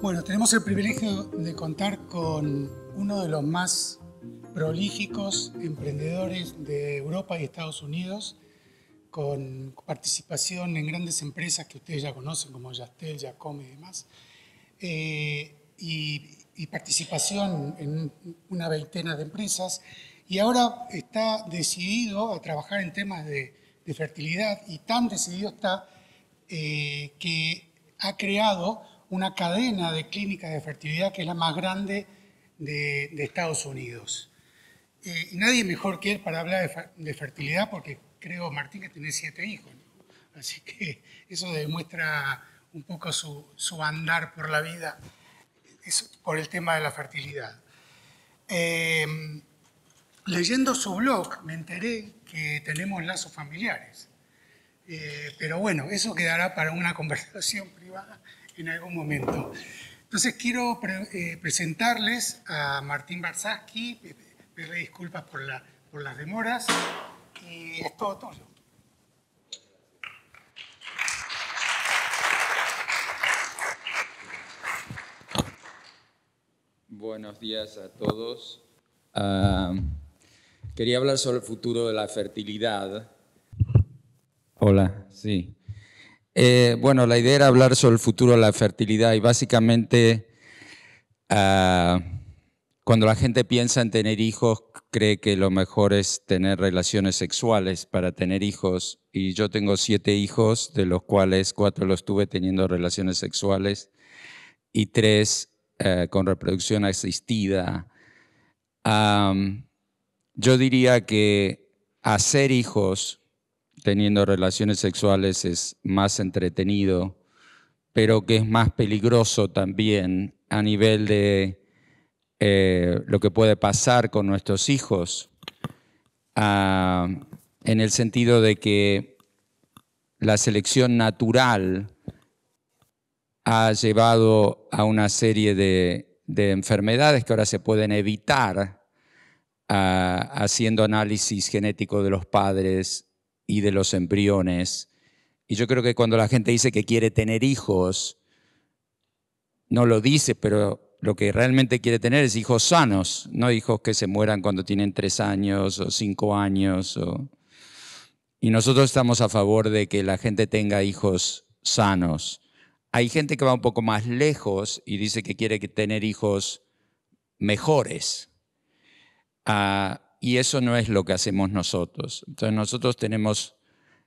Bueno, tenemos el privilegio de contar con uno de los más prolíficos emprendedores de Europa y Estados Unidos, con participación en grandes empresas que ustedes ya conocen, como Yastel, Yacom y demás, eh, y, participación en una veintena de empresas, y ahora está decidido a trabajar en temas de, fertilidad y tan decidido está eh, que ha creado una cadena de clínicas de fertilidad que es la más grande de, Estados Unidos. Eh, y nadie mejor que él para hablar de, fertilidad porque creo, Martín, que tiene siete hijos. Así que eso demuestra un poco su, andar por la vida, por el tema de la fertilidad. Eh, Leyendo su blog me enteré que tenemos lazos familiares. Eh, pero bueno, eso quedará para una conversación privada en algún momento. Entonces quiero eh, presentarles a Martín Barsaski, pedirle disculpas por, las demoras y es todo Buenos días a todos. Ah, Quería hablar sobre el futuro de la fertilidad. Hola, sí. Eh, bueno, la idea era hablar sobre el futuro de la fertilidad y básicamente ah, cuando la gente piensa en tener hijos cree que lo mejor es tener relaciones sexuales para tener hijos y yo tengo siete hijos de los cuales cuatro los tuve teniendo relaciones sexuales y tres eh, con reproducción asistida. Yo diría que hacer hijos teniendo relaciones sexuales es más entretenido, pero que es más peligroso también a nivel de eh, lo que puede pasar con nuestros hijos, ah, en el sentido de que la selección natural ha llevado a una serie de enfermedades que ahora se pueden evitar haciendo análisis genético de los padres y de los embriones. Y yo creo que cuando la gente dice que quiere tener hijos, no lo dice, pero lo que realmente quiere tener es hijos sanos, no hijos que se mueran cuando tienen tres años o cinco años. Y nosotros estamos a favor de que la gente tenga hijos sanos. Hay gente que va un poco más lejos y dice que quiere tener hijos mejores, Ah, y eso no es lo que hacemos nosotros. Entonces nosotros tenemos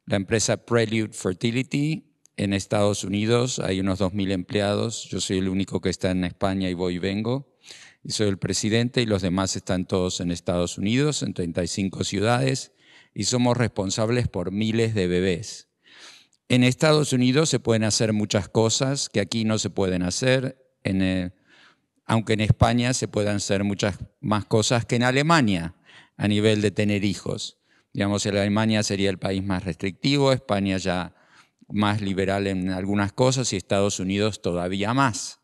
la empresa Prelude Fertility en Estados Unidos, hay unos 2.000 empleados, yo soy el único que está en España y voy y vengo, y soy el presidente y los demás están todos en Estados Unidos, en 35 ciudades, y somos responsables por miles de bebés. En Estados Unidos se pueden hacer muchas cosas que aquí no se pueden hacer. En, eh, aunque en España se puedan hacer muchas más cosas que en Alemania a nivel de tener hijos. Digamos, Alemania sería el país más restrictivo, España ya más liberal en algunas cosas y Estados Unidos todavía más.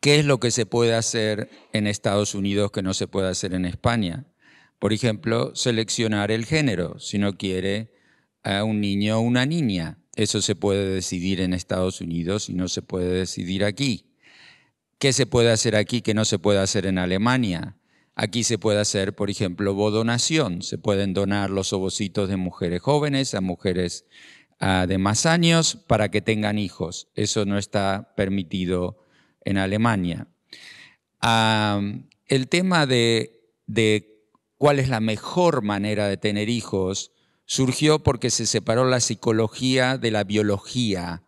¿Qué es lo que se puede hacer en Estados Unidos que no se puede hacer en España? Por ejemplo, seleccionar el género, si no quiere a un niño o una niña. Eso se puede decidir en Estados Unidos y no se puede decidir aquí. ¿Qué se puede hacer aquí que no se puede hacer en Alemania? Aquí se puede hacer, por ejemplo, bodonación. Se pueden donar los ovocitos de mujeres jóvenes a mujeres ah, de más años para que tengan hijos. Eso no está permitido en Alemania. el tema de, cuál es la mejor manera de tener hijos surgió porque se separó la psicología de la biología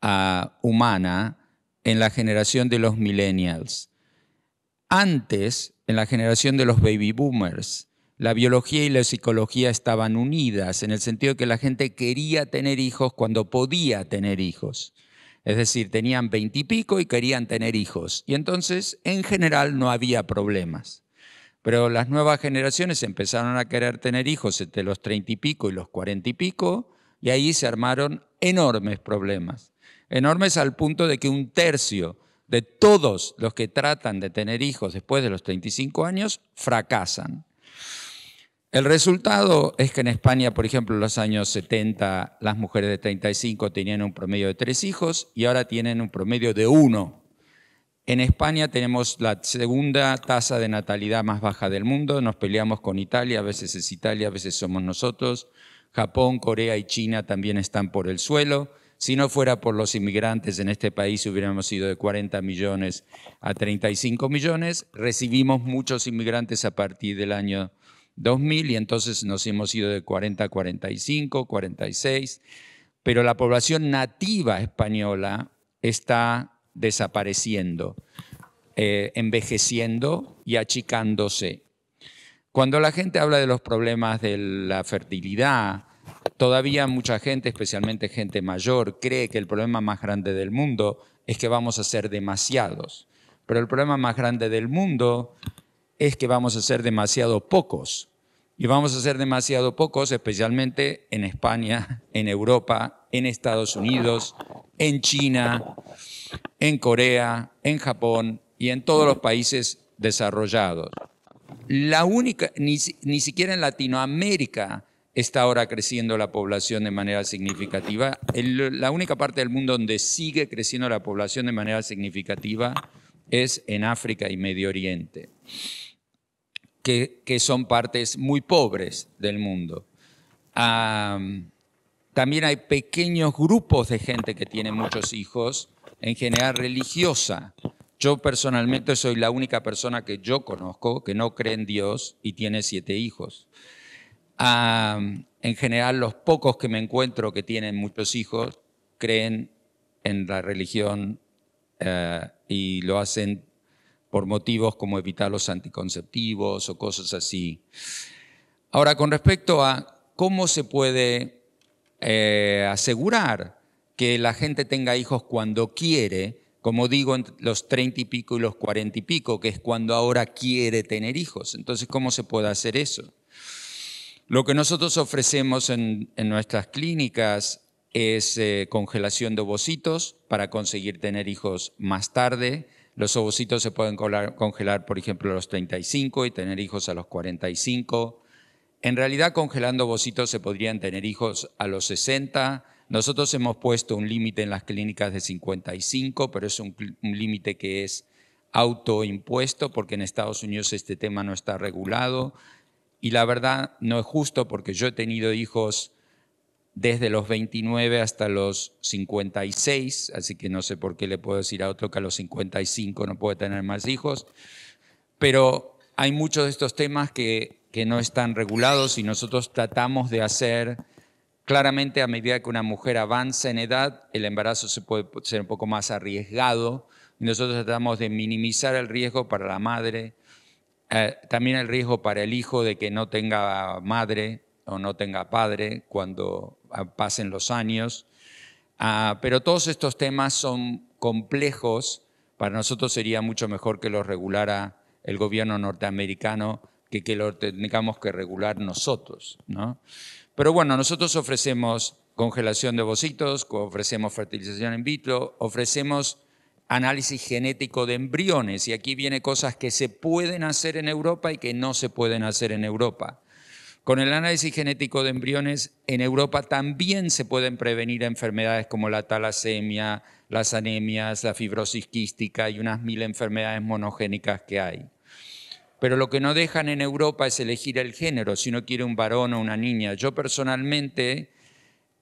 ah, humana en la generación de los millennials. Antes, en la generación de los baby boomers, la biología y la psicología estaban unidas, en el sentido de que la gente quería tener hijos cuando podía tener hijos. Es decir, tenían veintipico y, y querían tener hijos. Y entonces, en general, no había problemas. Pero las nuevas generaciones empezaron a querer tener hijos entre los treinta y pico y los cuarenta y pico, y ahí se armaron enormes problemas enormes al punto de que un tercio de todos los que tratan de tener hijos después de los 35 años fracasan. El resultado es que en España, por ejemplo, en los años 70, las mujeres de 35 tenían un promedio de tres hijos y ahora tienen un promedio de uno. En España tenemos la segunda tasa de natalidad más baja del mundo, nos peleamos con Italia, a veces es Italia, a veces somos nosotros. Japón, Corea y China también están por el suelo. Si no fuera por los inmigrantes en este país, hubiéramos ido de 40 millones a 35 millones. Recibimos muchos inmigrantes a partir del año 2000 y entonces nos hemos ido de 40 a 45, 46. Pero la población nativa española está desapareciendo, eh, envejeciendo y achicándose. Cuando la gente habla de los problemas de la fertilidad, Todavía mucha gente, especialmente gente mayor, cree que el problema más grande del mundo es que vamos a ser demasiados. Pero el problema más grande del mundo es que vamos a ser demasiado pocos. Y vamos a ser demasiado pocos, especialmente en España, en Europa, en Estados Unidos, en China, en Corea, en Japón y en todos los países desarrollados. La única, ni, siquiera en Latinoamérica está ahora creciendo la población de manera significativa. la única parte del mundo donde sigue creciendo la población de manera significativa es en África y Medio Oriente, que, son partes muy pobres del mundo. Ah, también hay pequeños grupos de gente que tiene muchos hijos, en general religiosa. Yo personalmente soy la única persona que yo conozco que no cree en Dios y tiene siete hijos en general, los pocos que me encuentro que tienen muchos hijos creen en la religión eh, y lo hacen por motivos como evitar los anticonceptivos o cosas así. Ahora, con respecto a cómo se puede eh, asegurar que la gente tenga hijos cuando quiere, como digo, entre los treinta y pico y los cuarenta y pico, que es cuando ahora quiere tener hijos. Entonces, ¿cómo se puede hacer eso? Lo que nosotros ofrecemos en, nuestras clínicas es eh, congelación de ovocitos para conseguir tener hijos más tarde. Los ovocitos se pueden congelar, por ejemplo, a los 35 y tener hijos a los 45. En realidad, congelando ovocitos se podrían tener hijos a los 60. Nosotros hemos puesto un límite en las clínicas de 55, pero es un, un límite que es autoimpuesto porque en Estados Unidos este tema no está regulado. Y la verdad no es justo porque yo he tenido hijos desde los 29 hasta los 56, así que no sé por qué le puedo decir a otro que a los 55 no puede tener más hijos, pero hay muchos de estos temas que, que no están regulados y nosotros tratamos de hacer claramente a medida que una mujer avanza en edad, el embarazo se puede ser un poco más arriesgado nosotros tratamos de minimizar el riesgo para la madre, eh, también el riesgo para el hijo de que no tenga madre o no tenga padre cuando ah, pasen los años. Ah, pero todos estos temas son complejos. Para nosotros sería mucho mejor que los regulara el gobierno norteamericano que que lo tengamos que regular nosotros. ¿no? Pero bueno, nosotros ofrecemos congelación de ovocitos, ofrecemos fertilización in vitro, ofrecemos análisis genético de embriones. Y aquí viene cosas que se pueden hacer en Europa y que no se pueden hacer en Europa. Con el análisis genético de embriones en Europa también se pueden prevenir enfermedades como la talasemia, las anemias, la fibrosis quística y unas mil enfermedades monogénicas que hay. Pero lo que no dejan en Europa es elegir el género, si no quiere un varón o una niña. Yo personalmente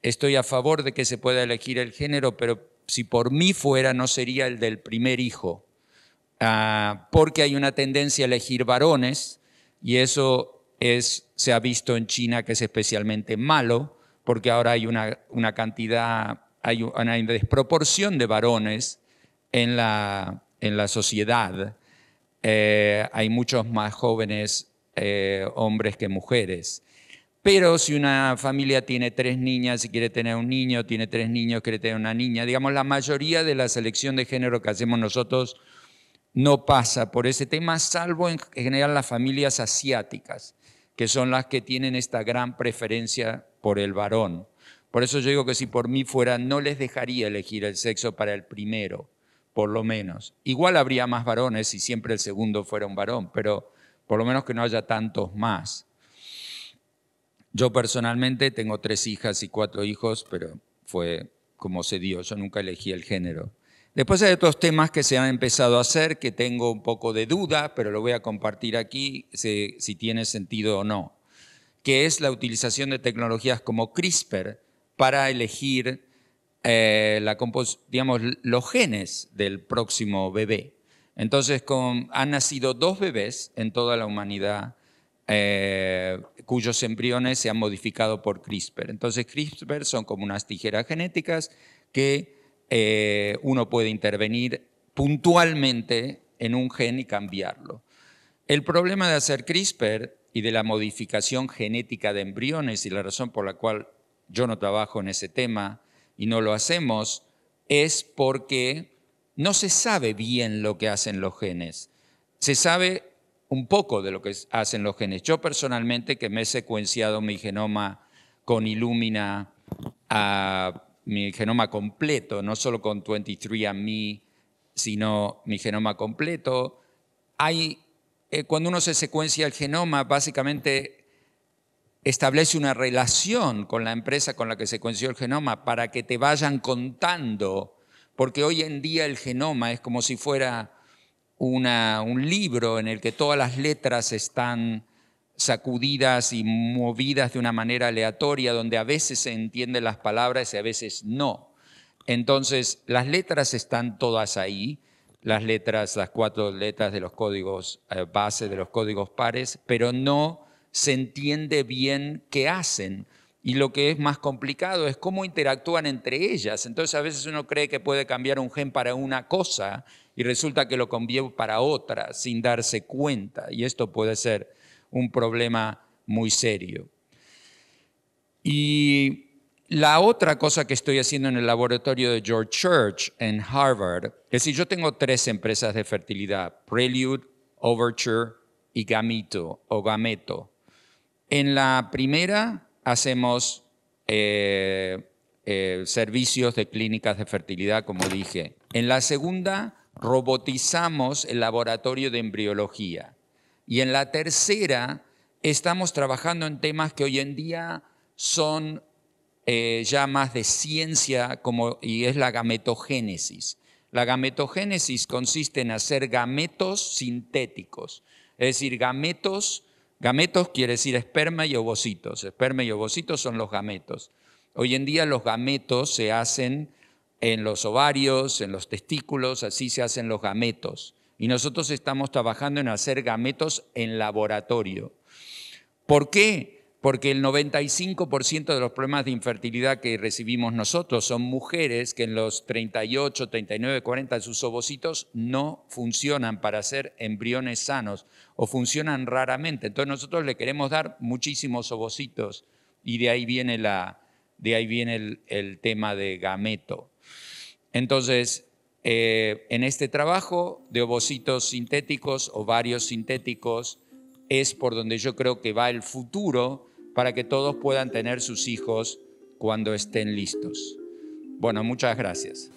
estoy a favor de que se pueda elegir el género, pero si por mí fuera, no sería el del primer hijo, ah, porque hay una tendencia a elegir varones y eso se ha visto en China que es especialmente malo, porque ahora hay una, cantidad, hay una desproporción de varones en la, sociedad. Eh, hay muchos más jóvenes eh, hombres que mujeres. Pero si una familia tiene tres niñas, y quiere tener un niño, tiene tres niños, quiere tener una niña, digamos, la mayoría de la selección de género que hacemos nosotros no pasa por ese tema, salvo en general las familias asiáticas, que son las que tienen esta gran preferencia por el varón. Por eso yo digo que si por mí fuera, no les dejaría elegir el sexo para el primero, por lo menos. Igual habría más varones si siempre el segundo fuera un varón, pero por lo menos que no haya tantos más. Yo personalmente tengo tres hijas y cuatro hijos, pero fue como se dio, yo nunca elegí el género. Después hay otros temas que se han empezado a hacer, que tengo un poco de duda, pero lo voy a compartir aquí, si, tiene sentido o no, que es la utilización de tecnologías como CRISPR para elegir eh, los genes del próximo bebé. Entonces han nacido dos bebés en toda la humanidad eh, cuyos embriones se han modificado por CRISPR. Entonces, CRISPR son como unas tijeras genéticas que eh, uno puede intervenir puntualmente en un gen y cambiarlo. El problema de hacer CRISPR y de la modificación genética de embriones y la razón por la cual yo no trabajo en ese tema y no lo hacemos es porque no se sabe bien lo que hacen los genes. Se sabe un poco de lo que hacen los genes. Yo personalmente que me he secuenciado mi genoma con Illumina, mi genoma completo, no solo con 23andMe, sino mi genoma completo, hay, eh, cuando uno se secuencia el genoma, básicamente establece una relación con la empresa con la que secuenció el genoma para que te vayan contando, porque hoy en día el genoma es como si fuera un libro en el que todas las letras están sacudidas y movidas de una manera aleatoria, donde a veces se entienden las palabras y a veces no. Entonces, las letras están todas ahí, las letras, las cuatro letras de los códigos eh, base, de los códigos pares, pero no se entiende bien qué hacen. Y lo que es más complicado es cómo interactúan entre ellas. Entonces a veces uno cree que puede cambiar un gen para una cosa y resulta que lo cambió para otra sin darse cuenta. Y esto puede ser un problema muy serio. Y la otra cosa que estoy haciendo en el laboratorio de George Church en Harvard, es decir, yo tengo tres empresas de fertilidad, Prelude, Overture y Gamito o Gameto. En la primera hacemos eh, eh, servicios de clínicas de fertilidad, como dije. En la segunda robotizamos el laboratorio de embriología. Y en la tercera, estamos trabajando en temas que hoy en día son eh, ya más de ciencia como, y es la gametogénesis. La gametogénesis consiste en hacer gametos sintéticos, es decir, gametos, gametos quiere decir esperma y ovocitos, esperma y ovocitos son los gametos. Hoy en día los gametos se hacen en los ovarios, en los testículos, así se hacen los gametos. Y nosotros estamos trabajando en hacer gametos en laboratorio. ¿Por qué? Porque el 95% de los problemas de infertilidad que recibimos nosotros son mujeres que en los 38, 39, 40 sus ovocitos no funcionan para hacer embriones sanos o funcionan raramente. Entonces nosotros le queremos dar muchísimos ovocitos y de ahí viene, la, de ahí viene el tema de gameto. Entonces, eh, en este trabajo de ovocitos sintéticos, o varios sintéticos, es por donde yo creo que va el futuro para que todos puedan tener sus hijos cuando estén listos. Bueno, muchas gracias.